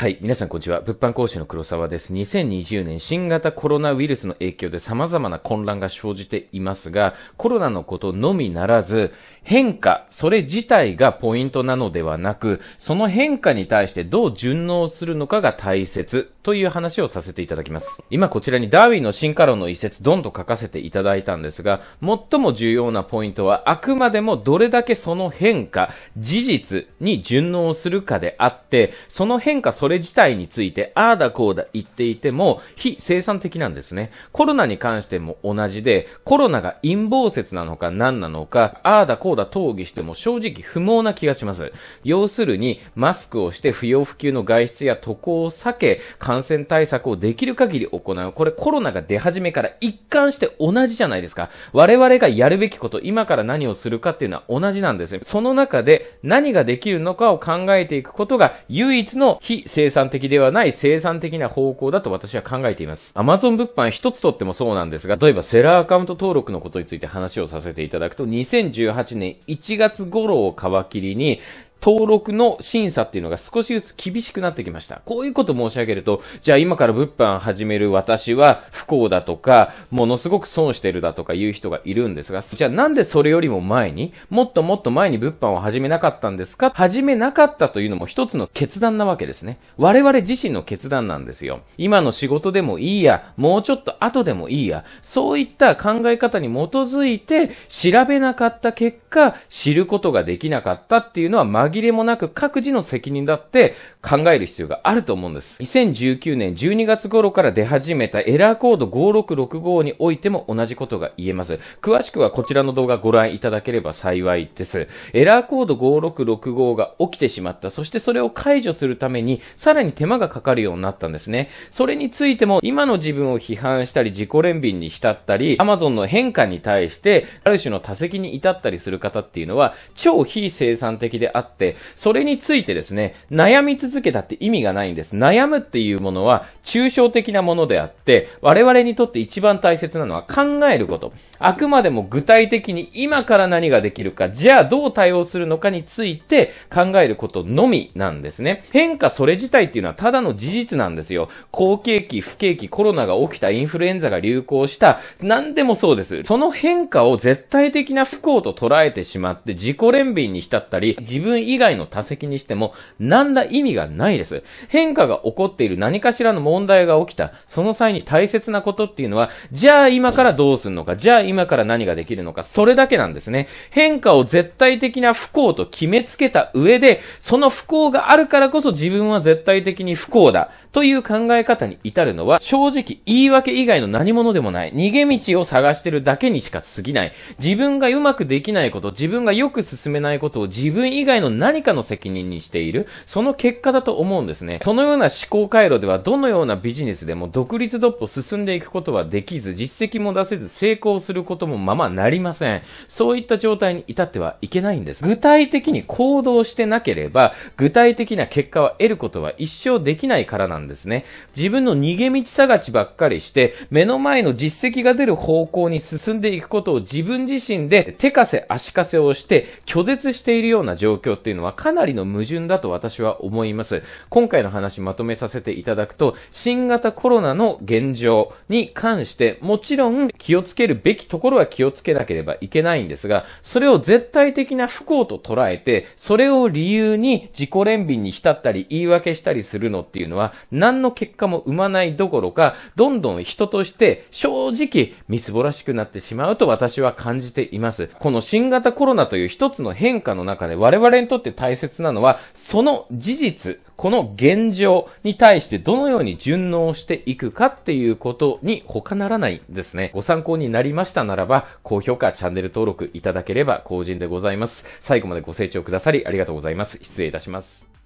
はい。皆さん、こんにちは。物販講師の黒沢です。2020年、新型コロナウイルスの影響で様々な混乱が生じていますが、コロナのことのみならず、変化、それ自体がポイントなのではなく、その変化に対してどう順応するのかが大切という話をさせていただきます。今こちらにダーウィンの進化論の一節ドンと書かせていただいたんですが、最も重要なポイントはあくまでもどれだけその変化、事実に順応するかであって、その変化それ自体についてああだこうだ言っていても非生産的なんですね。コロナに関しても同じで、コロナが陰謀説なのか何なのか、ああだこうだ討議しても正直不毛な気がします。要するに、マスクをして不要不急の外出や渡航を避け、感染対策をできる限り行う。これコロナが出始めから一貫して同じじゃないですか。我々がやるべきこと、今から何をするかっていうのは同じなんですね。その中で何ができるのかを考えていくことが唯一の非生産的ではない生産的な方向だと私は考えています。Amazon 物販一つとってもそうなんですが、例えばセラーアカウント登録のことについて話をさせていただくと、2018年1月頃を皮切りに、登録の審査っていうのが少しずつ厳しくなってきました。こういうこと申し上げると、じゃあ今から物販始める私は不幸だとか、ものすごく損してるだとかいう人がいるんですが、じゃあなんでそれよりも前に、もっともっと前に物販を始めなかったんですか始めなかったというのも一つの決断なわけですね。我々自身の決断なんですよ。今の仕事でもいいや、もうちょっと後でもいいや、そういった考え方に基づいて調べなかった結果、知ることができなかったっていうのは紛れもなく各自の責任だって考える必要があると思うんです。2019年12月頃から出始めたエラーコード5665においても同じことが言えます。詳しくはこちらの動画ご覧いただければ幸いです。エラーコード5665が起きてしまった。そしてそれを解除するためにさらに手間がかかるようになったんですね。それについても今の自分を批判したり自己憐憫に浸ったり Amazon の変化に対してある種の多責に至ったりする方っていうのは超非生産的であって、それについてですね、悩み続けたって意味がないんです。悩むっていうものは抽象的なものであって、我々にとって一番大切なのは考えること。あくまでも具体的に今から何ができるか、じゃあどう対応するのかについて考えることのみなんですね。変化それ自体っていうのはただの事実なんですよ。好景気、不景気、コロナが起きた、インフルエンザが流行した、何でもそうです。その変化を絶対的な不幸と捉えてしまって自己憐憫に浸ったり、自分以外の多席にしても、何ら意味がないです。変化が起こっている何かしらの問題が起きた、その際に大切なことっていうのは、じゃあ今からどうするのか、じゃあ今から何ができるのか、それだけなんですね。変化を絶対的な不幸と決めつけた上で、その不幸があるからこそ自分は絶対的に不幸だ、という考え方に至るのは、正直言い訳以外の何者でもない。逃げ道を探してるだけにしか過ぎない。自分がうまくできないこと、自分がよく進めないことを自分以外の何かの責任にしている、その結果だと思うんですね。そのような思考回路ではどのようなビジネスでも独立独歩進んでいくことはできず、実績も出せず成功することもままなりません。そういった状態に至ってはいけないんです。具体的に行動してなければ、具体的な結果は得ることは一生できないからなんですね。自分の逃げ道探しばっかりして、目の前の実績が出る方向に進んでいくことを自分自身で手枷足枷をして拒絶しているような状況ってっていうのはかなりの矛盾だと私は思います。今回の話まとめさせていただくと、新型コロナの現状に関して、もちろん気をつけるべきところは気をつけなければいけないんですが、それを絶対的な不幸と捉えて、それを理由に自己憐憫に浸ったり言い訳したりするのっていうのは、何の結果も生まないどころか、どんどん人として正直みすぼらしくなってしまうと私は感じています。この新型コロナという一つの変化の中で我々にとって大切なのは、その事実、この現状に対してどのように順応していくかっていうことに他ならないですね。ご参考になりましたならば、高評価、チャンネル登録いただければ幸甚でございます。最後までご清聴くださりありがとうございます。失礼いたします。